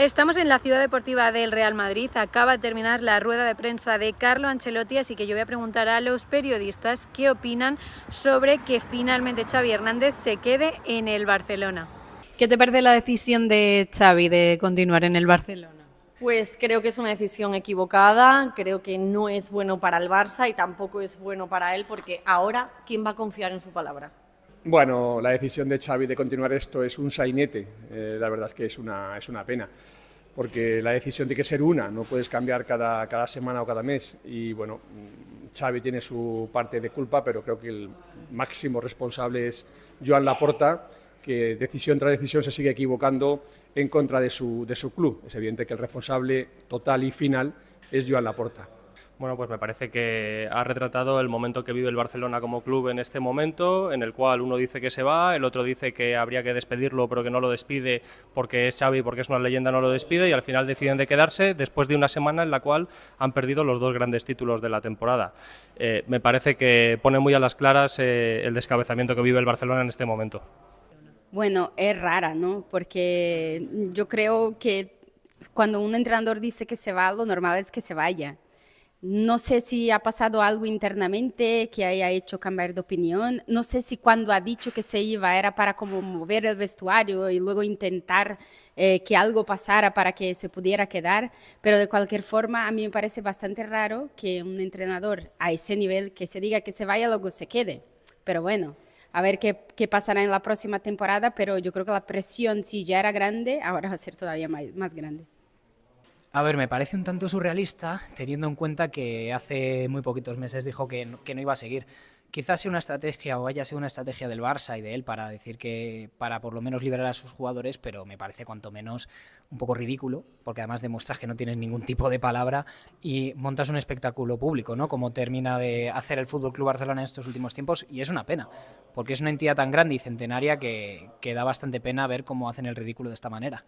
Estamos en la ciudad deportiva del Real Madrid. Acaba de terminar la rueda de prensa de Carlo Ancelotti, así que yo voy a preguntar a los periodistas qué opinan sobre que finalmente Xavi Hernández se quede en el Barcelona. ¿Qué te parece la decisión de Xavi de continuar en el Barcelona? Pues creo que es una decisión equivocada, creo que no es bueno para el Barça y tampoco es bueno para él porque ahora, ¿quién va a confiar en su palabra? Bueno, la decisión de Xavi de continuar esto es un sainete. Eh, la verdad es que es una, pena, porque la decisión tiene que ser una, no puedes cambiar cada, cada semana o cada mes. Y bueno, Xavi tiene su parte de culpa, pero creo que el máximo responsable es Joan Laporta, que decisión tras decisión se sigue equivocando en contra de su, de su club. Es evidente que el responsable total y final es Joan Laporta. Bueno, pues me parece que ha retratado el momento que vive el Barcelona como club en este momento, en el cual uno dice que se va, el otro dice que habría que despedirlo, pero que no lo despide porque es Xavi, porque es una leyenda, no lo despide y al final deciden de quedarse después de una semana en la cual han perdido los dos grandes títulos de la temporada. Eh, me parece que pone muy a las claras eh, el descabezamiento que vive el Barcelona en este momento. Bueno, es rara, ¿no? Porque yo creo que cuando un entrenador dice que se va, lo normal es que se vaya. No sé si ha pasado algo internamente que haya hecho cambiar de opinión. No sé si cuando ha dicho que se iba era para como mover el vestuario y luego intentar eh, que algo pasara para que se pudiera quedar. Pero de cualquier forma, a mí me parece bastante raro que un entrenador a ese nivel que se diga que se vaya, luego se quede. Pero bueno, a ver qué, pasará en la próxima temporada. Pero yo creo que la presión, si ya era grande, ahora va a ser todavía más grande. A ver, me parece un tanto surrealista teniendo en cuenta que hace muy poquitos meses dijo que no, iba a seguir. Quizás sea una estrategia o haya sido una estrategia del Barça y de él para decir que para por lo menos liberar a sus jugadores, pero me parece cuanto menos un poco ridículo, porque además demuestras que no tienes ningún tipo de palabra y montas un espectáculo público, ¿no? Como termina de hacer el Fútbol Club Barcelona en estos últimos tiempos y es una pena, porque es una entidad tan grande y centenaria que, que da bastante pena ver cómo hacen el ridículo de esta manera.